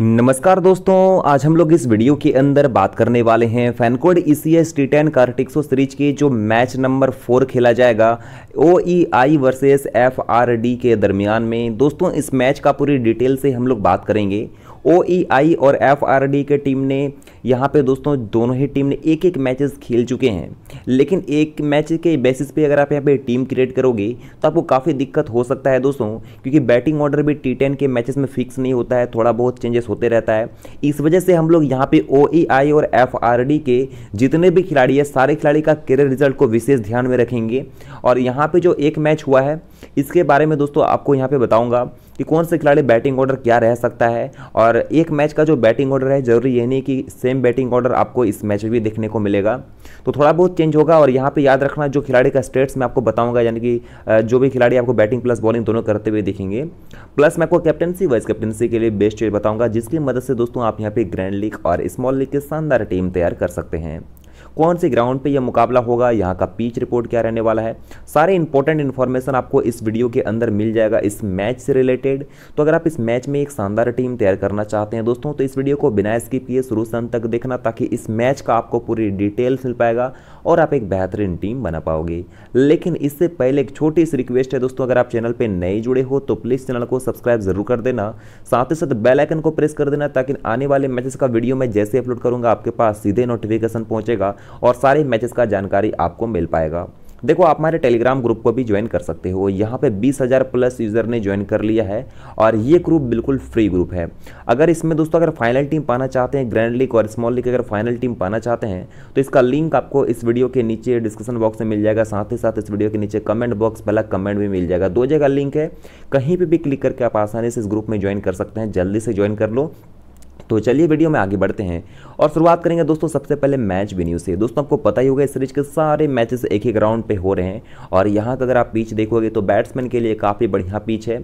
नमस्कार दोस्तों आज हम लोग इस वीडियो के अंदर बात करने वाले हैं FanCode E C S T ten Cartaxo series के जो मैच नंबर फोर खेला जाएगा O E I versus F R D के दरमियान में दोस्तों इस मैच का पूरी डिटेल से हम लोग बात करेंगे ओ ई आई और एफ आर डी के टीम ने यहाँ पे दोस्तों दोनों ही टीम ने एक एक मैचेस खेल चुके हैं लेकिन एक मैच के बेसिस पे अगर आप यहाँ पे टीम क्रिएट करोगे तो आपको काफ़ी दिक्कत हो सकता है दोस्तों क्योंकि बैटिंग ऑर्डर भी टी टेन के मैचेस में फिक्स नहीं होता है थोड़ा बहुत चेंजेस होते रहता है इस वजह से हम लोग यहाँ पे ओ ई आई और एफ आर डी के जितने भी खिलाड़ी है सारे खिलाड़ी का करियर रिजल्ट को विशेष ध्यान में रखेंगे और यहाँ पर जो एक मैच हुआ है इसके बारे में दोस्तों आपको यहाँ पे बताऊंगा कि कौन से खिलाड़ी बैटिंग ऑर्डर क्या रह सकता है और एक मैच का जो बैटिंग ऑर्डर है जरूरी ये नहीं कि सेम बैटिंग ऑर्डर आपको इस मैच में भी देखने को मिलेगा तो थोड़ा बहुत चेंज होगा और यहाँ पे याद रखना जो खिलाड़ी का स्टेट्स मैं आपको बताऊंगा यानी कि जो भी खिलाड़ी आपको बैटिंग प्लस बॉलिंग दोनों करते हुए देखेंगे प्लस मैं आपको कैप्टनसी वाइस कैप्टनसी के लिए बेस्ट चीज बताऊँगा जिसकी मदद से दोस्तों आप यहाँ पर ग्रैंड लीग और स्मॉल लीग की शानदार टीम तैयार कर सकते हैं कौन से ग्राउंड पे यह मुकाबला होगा यहाँ का पीच रिपोर्ट क्या रहने वाला है सारे इंपॉर्टेंट इन्फॉर्मेशन आपको इस वीडियो के अंदर मिल जाएगा इस मैच से रिलेटेड तो अगर आप इस मैच में एक शानदार टीम तैयार करना चाहते हैं दोस्तों तो इस वीडियो को बिना स्किप किए शुरू से अंत तक देखना ताकि इस मैच का आपको पूरी डिटेल्स मिल पाएगा और आप एक बेहतरीन टीम बना पाओगे लेकिन इससे पहले एक छोटी सी रिक्वेस्ट है दोस्तों अगर आप चैनल पर नए जुड़े हो तो प्लीज़ चैनल को सब्सक्राइब जरूर कर देना साथ ही साथ बेलाइकन को प्रेस कर देना ताकि आने वाले मैचेस का वीडियो मैं जैसे अपलोड करूँगा आपके पास सीधे नोटिफिकेशन पहुंचेगा और सारे मैचेस का जानकारी आपको मिल पाएगा देखो आप हमारे टेलीग्राम ग्रुप को भी ज्वाइन कर सकते हो यहाँ पे 20,000 प्लस यूज़र ने ज्वाइन कर लिया है और ये ग्रुप बिल्कुल फ्री ग्रुप है अगर इसमें दोस्तों अगर फाइनल टीम पाना चाहते हैं ग्रैंड लीग और स्मॉल लीग अगर फाइनल टीम पाना चाहते हैं तो इसका लिंक आपको इस वीडियो के नीचे डिस्क्रिप्शन बॉक्स में मिल जाएगा साथ ही साथ इस वीडियो के नीचे कमेंट बॉक्स पहला कमेंट भी मिल जाएगा दो जगह लिंक है कहीं पर भी क्लिक करके आप आसानी से इस ग्रुप में ज्वाइन कर सकते हैं जल्दी से ज्वाइन कर लो तो चलिए वीडियो में आगे बढ़ते हैं और शुरुआत करेंगे दोस्तों सबसे पहले मैच वेन्यू से दोस्तों आपको पता ही होगा इस सीरीज के सारे मैचेस एक ही ग्राउंड पे हो रहे हैं और यहाँ का अगर आप पिच देखोगे तो बैट्समैन के लिए काफ़ी बढ़िया पिच है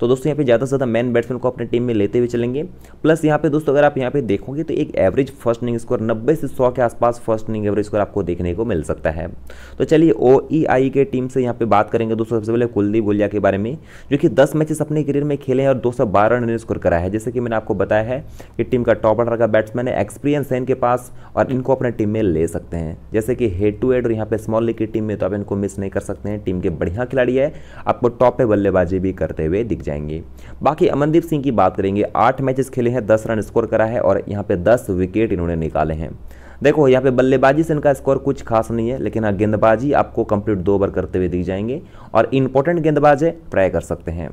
तो दोस्तों यहाँ पे ज़्यादा से ज़्यादा मैन बैट्समैन को अपनी टीम में लेते हुए चलेंगे प्लस यहाँ पे दोस्तों अगर आप यहाँ पे देखोगे तो एक एवरेज फर्स्ट इनिंग स्कोर नब्बे से सौ के आसपास फर्स्ट इनिंग एवरेज स्कोर आपको देखने को मिल सकता है तो चलिए ओ e के टीम से यहाँ पर बात करेंगे दोस्तों सबसे पहले कुलदीप गुलिया के बारे में जो कि दस मैचेस अपने करियर में खेले हैं और दो सौ बारह रन स्कोर करा है जैसे कि मैंने आपको बताया है ये टीम का टॉप ऑर्डर का बैट्समैन है एक्सपीरियंस है इनके पास और इनको अपने टीम में ले सकते हैं जैसे कि हेड टू हेड और यहाँ पे स्मॉल लीग की टीम में तो आप इनको मिस नहीं कर सकते हैं टीम के बढ़िया खिलाड़ी है आपको टॉप पे बल्लेबाजी भी करते हुए दिख जाएंगे बाकी अमनदीप सिंह की बात करेंगे आठ मैचेस खेले हैं दस रन स्कोर करा है और यहाँ पे दस विकेट इन्होंने निकाले हैं देखो यहाँ पे बल्लेबाजी से इनका स्कोर कुछ खास नहीं है लेकिन हाँ गेंदबाजी आपको कंप्लीट दो ओवर करते हुए दिख जाएंगे और इंपॉर्टेंट गेंदबाज है ट्राई कर सकते हैं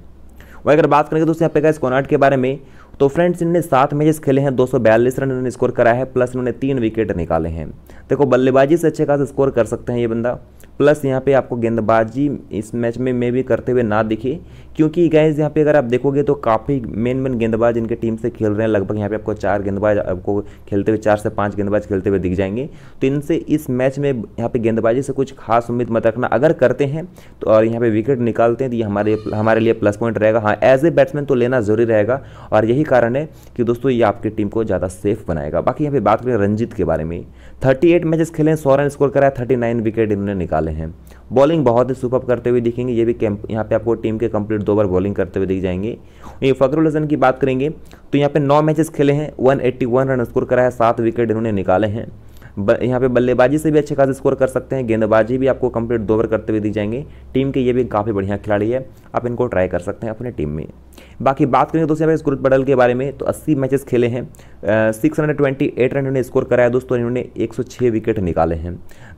वही अगर बात करेंगे तो यहाँ पे गाइस स्कोनाट के बारे में तो फ्रेंड्स इनने सात मैचेस खेले हैं दो रन इन्होंने स्कोर करा है प्लस इन्होंने तीन विकेट निकाले हैं देखो बल्लेबाजी से अच्छे खास स्कोर कर सकते हैं ये बंदा प्लस यहाँ पे आपको गेंदबाजी इस मैच में मे भी करते हुए ना दिखे क्योंकि गैस यहाँ पे अगर आप देखोगे तो काफ़ी मेन मेन गेंदबाज इनके टीम से खेल रहे हैं लगभग यहाँ पे आपको चार गेंदबाज आपको खेलते हुए चार से पांच गेंदबाज खेलते हुए दिख जाएंगे तो इनसे इस मैच में यहाँ पे गेंदबाजी से कुछ खास उम्मीद मत रखना अगर करते हैं तो और यहाँ पर विकेट निकालते हैं तो ये हमारे हमारे लिए प्लस पॉइंट रहेगा हाँ एज ए बैट्समैन तो लेना जरूरी रहेगा और यही कारण है कि दोस्तों ये आपकी टीम को ज़्यादा सेफ बनाएगा बाकी यहाँ पे बात करें रंजीत के बारे में 38 एट मैचेस खेले हैं सौ रन स्कोर कराया 39 विकेट इन्होंने निकाले हैं बॉलिंग बहुत ही सुपअप करते हुए दिखेंगे ये भी कैंप यहाँ पे आपको टीम के कंप्लीट दो बार बॉलिंग करते हुए दिख जाएंगे ये फखरुल हसन की बात करेंगे तो यहाँ पे नौ मैचेस खेले हैं 181 रन स्कोर कराया सात विकेट इन्होंने निकाले हैं यहाँ पे बल्लेबाजी से भी अच्छे खास स्कोर कर सकते हैं गेंदबाजी भी आपको कंप्लीट दो ओवर करते हुए दी जाएंगे टीम के ये भी काफ़ी बढ़िया खिलाड़ी है आप इनको ट्राई कर सकते हैं अपने टीम में बाकी बात करेंगे दोस्तों यहाँ पे गुरुत पटल के बारे में तो 80 मैचेस खेले हैं six hundred twenty eight run इन्होंने स्कोर कराया दोस्तों इन्होंने एक विकेट निकाले हैं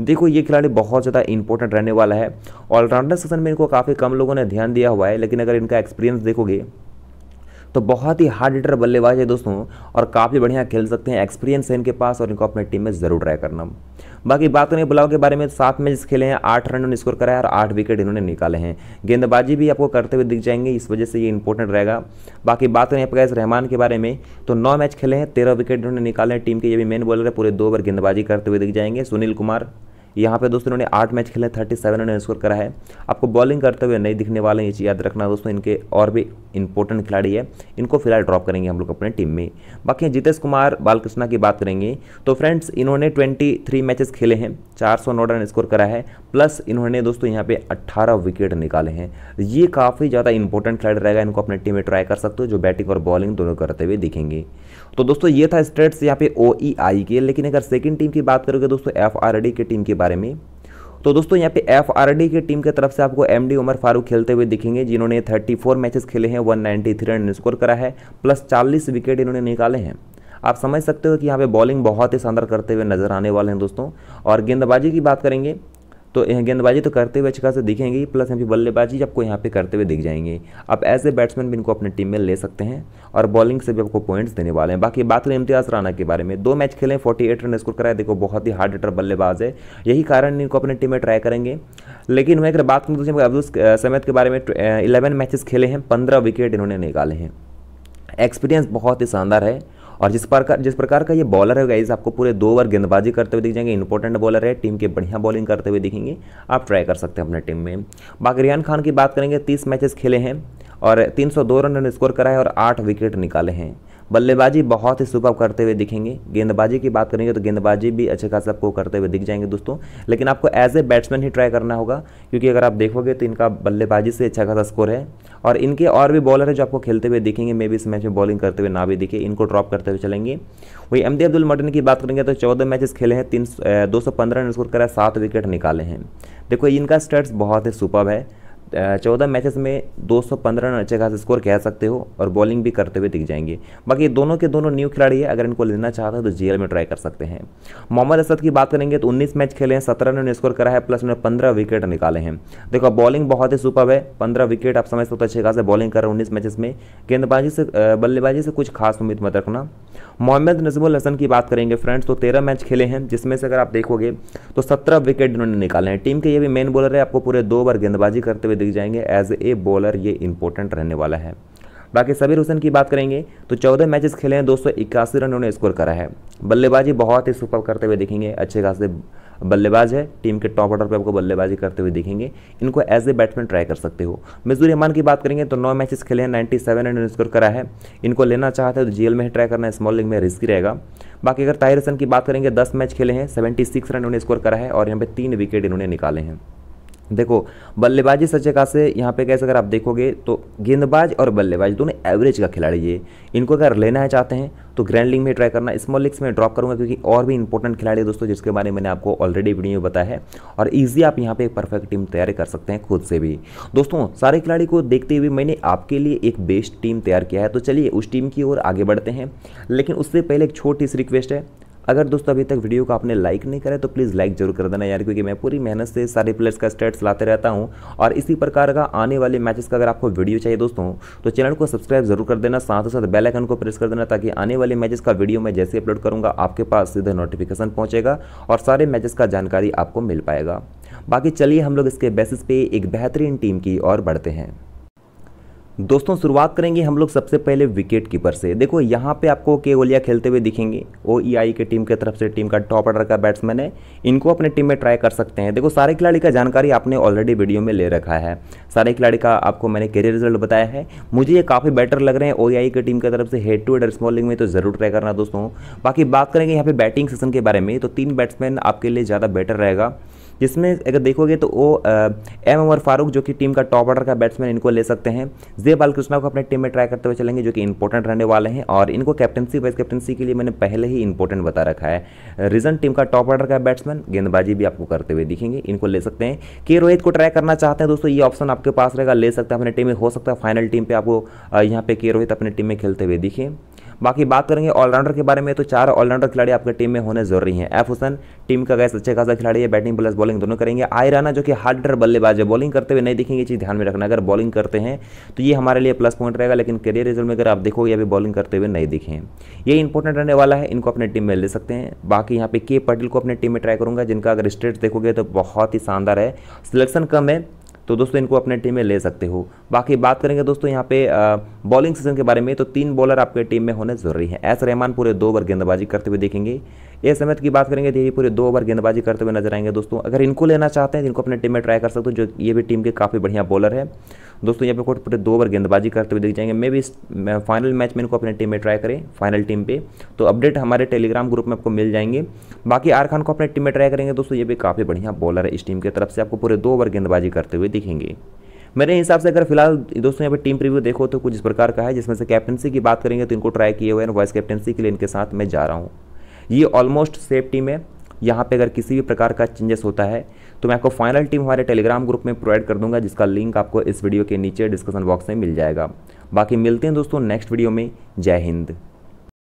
देखो ये खिलाड़ी बहुत ज़्यादा इंपॉर्टेंट रहने वाला है ऑलराउंडर सेशन में इनको काफ़ी कम लोगों ने ध्यान दिया हुआ है लेकिन अगर इनका एक्सपीरियंस देखोगे तो बहुत ही हार्ड हिटर बल्लेबाज है दोस्तों और काफ़ी बढ़िया खेल सकते हैं एक्सपीरियंस है इनके पास और इनको अपने टीम में ज़रूर ट्राई करना बाकी बात करें बुलाव के बारे में सात मैच खेले हैं आठ रन उन्होंने स्कोर कराया और आठ विकेट इन्होंने निकाले हैं गेंदबाजी भी आपको करते हुए दिख जाएंगे इस वजह से ये इंपॉर्टेंट रहेगा बाकी बात करें अपगैस रहमान के बारे में तो नौ मैच खेले हैं तेरह विकेट इन्होंने निकाले हैं टीम के ये भी मेन बॉलर है पूरे दो ओवर गेंदबाजी करते हुए दिख जाएंगे सुनील कुमार यहाँ पे दोस्तों इन्होंने आठ मैच खेले थर्टी सेवन इन्होंने स्कोर करा है आपको बॉलिंग करते हुए नहीं दिखने वाले ये चीज़ याद रखना दोस्तों इनके और भी इंपॉर्टेंट खिलाड़ी है इनको फिलहाल ड्रॉप करेंगे हम लोग अपने टीम में बाकी जितेश कुमार बालकृष्णा की बात करेंगे तो फ्रेंड्स इन्होंने ट्वेंटी थ्री मैचेस खेले हैं चार सौ नौ रन स्कोर करा है प्लस इन्होंने दोस्तों यहाँ पे अट्ठारह विकेट निकाले हैं ये काफ़ी ज़्यादा इंपॉर्टेंट खिलाड़ी रहेगा इनको अपने टीम में ट्राई कर सकते हो जो बैटिंग और बॉलिंग दोनों करते हुए दिखेंगे तो दोस्तों ये था स्टेट्स यहाँ पे ओ ई आई के लेकिन अगर सेकंड टीम की बात करोगे दोस्तों एफ आर डी की टीम के बारे में तो दोस्तों यहाँ पे एफ आर डी की टीम की तरफ से आपको एम डी उमर फारूक खेलते हुए दिखेंगे जिन्होंने 34 मैचेस खेले हैं 193 रन स्कोर करा है प्लस 40 विकेट इन्होंने निकाले हैं आप समझ सकते हो कि यहाँ पे बॉलिंग बहुत ही शानदार करते हुए नजर आने वाले हैं दोस्तों और गेंदबाजी की बात करेंगे तो गेंदबाजी तो करते हुए अच्छी खास दिखेंगे प्लस यहाँ पर बल्लेबाजी आपको यहाँ पे करते हुए दिख जाएंगे आप ऐसे ए बैट्समैन भी इनको अपने टीम में ले सकते हैं और बॉलिंग से भी आपको पॉइंट्स देने वाले हैं बाकी बात करें इम्तियाज़ राना के बारे में दो मैच खेले फोर्टी एट रन स्कोर कराए देखो बहुत ही हार्ड हिटर बल्लेबाज है यही कारण इनको अपने टीम में ट्राई करेंगे लेकिन वहीं अगर बात करें तो अब्दुल समेत के बारे में इलेवन मैचेस खेले हैं पंद्रह विकेट इन्होंने निकाले हैं एक्सपीरियंस बहुत ही शानदार है और जिस प्रकार जिस प्रकार का ये बॉलर है गाइज आपको पूरे दो ओवर गेंदबाजी करते हुए दिख जाएंगे इंपॉर्टेंट बॉलर है टीम के बढ़िया बॉलिंग करते हुए दिखेंगे आप ट्राई कर सकते हैं अपने टीम में बाकी रियान खान की बात करेंगे तीस मैचेस खेले हैं और 302 रन स्कोर कराए और आठ विकेट निकाले हैं बल्लेबाजी बहुत ही सुपर करते हुए दिखेंगे गेंदबाजी की बात करेंगे तो गेंदबाजी भी अच्छे खास आपको करते हुए दिख जाएंगे दोस्तों लेकिन आपको एज ए बैट्समैन ही ट्राई करना होगा क्योंकि अगर आप देखोगे तो इनका बल्लेबाजी से अच्छा खासा स्कोर है और इनके और भी बॉलर है जो आपको खेलते हुए दिखेंगे मे भी इस मैच में बॉलिंग करते हुए ना भी दिखे इनको ड्रॉप करते हुए चलेंगे वही एम अब्दुल मटन की बात करेंगे तो चौदह मैचेस खेले हैं तीन दो सौ पंद्रह रन स्कोर करा सात विकेट निकाले हैं देखो इनका स्टेट्स बहुत ही सुपर है चौदह मैचेस में 215 रन अच्छे खास स्कोर कह सकते हो और बॉलिंग भी करते हुए दिख जाएंगे बाकी दोनों के दोनों न्यू खिलाड़ी है अगर इनको लेना चाहता है तो जीएल में ट्राई कर सकते हैं मोहम्मद असद की बात करेंगे तो 19 मैच खेले हैं सत्रह रन स्कोर करा है प्लस उन्होंने पंद्रह विकेट निकाले हैं देखो बॉलिंग बहुत ही सुपर है पंद्रह विकेट आप समझ सकते हो अच्छे खास बॉलिंग कर रहे हैं उन्नीस मैचेस में गेंदबाजी से बल्लेबाजी से कुछ खास उम्मीद मत रखना मोहम्मद नजमुल हसन की बात करेंगे फ्रेंड्स तो तेरह मैच खेले हैं जिसमें से अगर आप देखोगे तो सत्रह विकेट इन्होंने निकाले हैं टीम के ये भी मेन बॉलर है आपको पूरे दो बार गेंदबाजी करते हुए दिख जाएंगे एज ए बॉलर ये इंपॉर्टेंट रहने वाला है बाकी सबीर हुसैन की बात करेंगे तो 14 मैचेस खेले हैं दो रन उन्होंने स्कोर करा है बल्लेबाजी बहुत ही सुपर करते हुए दिखेंगे अच्छे खासे बल्लेबाज है टीम के टॉप ऑर्डर पे आपको बल्लेबाजी करते हुए दिखेंगे इनको एज ए बैट्समैन ट्राई कर सकते हो मिजूर रहमान की बात करेंगे तो नौ मैचेस खेले हैं नाइन्टी सेवन रन स्कोर करा है इनको लेना चाहते हैं तो जीएल में ही ट्राई करना स्मॉल लीग में रिस्की रहेगा बाकी अगर ताहिर हसन की बात करेंगे दस मैच खेले हैं सेवेंटी सिक्स रन उन्होंने स्कोर करा है और यहाँ पर तीन विकेट इन्होंने निकाले हैं देखो बल्लेबाजी सचेका से यहाँ पे कैसे अगर आप देखोगे तो गेंदबाज और बल्लेबाज दोनों एवरेज का खिलाड़ी है इनको अगर लेना है चाहते हैं तो ग्रैंड लिंग में ट्राई करना स्मॉल लिग्स में ड्रॉप करूंगा क्योंकि और भी इंपॉर्टेंट खिलाड़ी दोस्तों जिसके बारे में मैंने आपको ऑलरेडी वीडियो बताया है और ईजी आप यहाँ पे एक परफेक्ट टीम तैयार कर सकते हैं खुद से भी दोस्तों सारे खिलाड़ी को देखते हुए मैंने आपके लिए एक बेस्ट टीम तैयार किया है तो चलिए उस टीम की ओर आगे बढ़ते हैं लेकिन उससे पहले एक छोटी सी रिक्वेस्ट है अगर दोस्तों अभी तक वीडियो को आपने लाइक नहीं करा तो प्लीज़ लाइक जरूर कर देना यार क्योंकि मैं पूरी मेहनत से सारे प्लेयर्स का स्टेट्स लाते रहता हूँ और इसी प्रकार का आने वाले मैचेस का अगर आपको वीडियो चाहिए दोस्तों तो चैनल को सब्सक्राइब जरूर कर देना साथ ही साथ बेलाइकन को प्रेस कर देना ताकि आने वाले मैचेस का वीडियो मैं जैसे अपलोड करूँगा आपके पास सीधे नोटिफिकेशन पहुँचेगा और सारे मैचेस का जानकारी आपको मिल पाएगा बाकी चलिए हम लोग इसके बेसिस पे एक बेहतरीन टीम की ओर बढ़ते हैं दोस्तों शुरुआत करेंगे हम लोग सबसे पहले विकेट कीपर से देखो यहाँ पे आपको केवलिया खेलते हुए दिखेंगे ओ ई आई के टीम के तरफ से टीम का टॉप ऑर्डर का बैट्समैन है इनको अपने टीम में ट्राई कर सकते हैं देखो सारे खिलाड़ी का जानकारी आपने ऑलरेडी वीडियो में ले रखा है सारे खिलाड़ी का आपको मैंने करियर रिजल्ट बताया है मुझे ये काफ़ी बेटर लग रहे हैं ओ आई के टीम की तरफ से हेड टू हेड स्मॉलिंग में तो ज़रूर ट्राई करना दोस्तों बाकी बात करेंगे यहाँ पर बैटिंग सेशन के बारे में तो तीन बैट्समैन आपके लिए ज़्यादा बेटर रहेगा जिसमें अगर देखोगे तो वो एम उमर फारूक जो कि टीम का टॉप ऑर्डर का बैट्समैन इनको ले सकते हैं जे बालकृष्णा को अपने टीम में ट्राई करते हुए चलेंगे जो कि इंपॉर्टेंट रहने वाले हैं और इनको कैप्टनसी वाइस कैप्टनसी के लिए मैंने पहले ही इंपॉर्टेंट बता रखा है रीजन टीम का टॉप ऑर्डर का बैट्समैन गेंदबाजी भी आपको करते हुए दिखेंगे इनको ले सकते हैं के रोहित को ट्राई करना चाहते हैं दोस्तों ये ऑप्शन आपके पास रहेगा ले सकते हैं अपने टीम में हो सकता है फाइनल टीम पर आपको यहाँ पे के रोहित अपने टीम में खेलते हुए दिखें बाकी बात करेंगे ऑलराउंडर के बारे में तो चार ऑलराउंडर खिलाड़ी आपके टीम में होने जरूरी हैं एफ हुसन टीम का गैस अच्छे खासा खिलाड़ी है बैटिंग प्लस बॉलिंग दोनों करेंगे आई राना जो कि हार्ड बल्लेबाज है बॉलिंग करते हुए नहीं दिखेंगे चीज़ ध्यान में रखना अगर बॉलिंग करते हैं तो ये हमारे लिए प्लस पॉइंट रहेगा लेकिन करियर रिजल्ट में अगर आप देखोगे अभी बॉलिंग करते हुए नहीं दिखे ये इंपॉर्टेंट रहने वाला है इनको अपने टीम में ले सकते हैं बाकी यहाँ पे के पटेल को अपने टीम में ट्राई करूंगा जिनका अगर स्टेट देखोगे तो बहुत ही शानदार है सिलेक्शन कम है तो दोस्तों इनको अपने टीम में ले सकते हो बाकी बात करेंगे दोस्तों यहाँ पे बॉलिंग सीजन के बारे में तो तीन बॉलर आपके टीम में होने जरूरी हैं एस रहमान पूरे दो ओवर गेंदबाजी करते हुए देखेंगे ए समत की बात करेंगे तो ये पूरे दो ओवर गेंदबाजी करते हुए नजर आएंगे दोस्तों अगर इनको लेना चाहते हैं तो इनको अपने टीम में ट्राई कर सकते हो जो ये भी टीम के काफ़ी बढ़िया बॉलर है दोस्तों यहाँ पे कोट पूरे दो बार गेंदबाजी करते हुए दिख जाएंगे मे भी इस फाइनल मैच में इनको अपने टीम में ट्राई करें फाइनल टीम पे तो अपडेट हमारे टेलीग्राम ग्रुप में आपको मिल जाएंगे बाकी आर खान को अपने टीम में ट्राई करेंगे दोस्तों ये भी काफ़ी बढ़िया बॉलर है इस टीम की तरफ से आपको पूरे दो ओवर गेंदबाजी करते हुए दिखेंगे मेरे हिसाब से अगर फिलहाल दोस्तों यहाँ पे टीम प्रीव्यू देखो तो कुछ इस प्रकार का है जिसमें से कैप्टनसी की बात करेंगे तो इनको ट्राई किए हुए हैं वाइस कैप्टनसी के लिए इनके साथ मैं जा रहा हूँ ये ऑलमोस्ट सेफ टीम है यहाँ पे अगर किसी भी प्रकार का चेंजेस होता है तो मैं आपको फाइनल टीम हमारे टेलीग्राम ग्रुप में प्रोवाइड कर दूंगा जिसका लिंक आपको इस वीडियो के नीचे डिस्कशन बॉक्स में मिल जाएगा बाकी मिलते हैं दोस्तों नेक्स्ट वीडियो में जय हिंद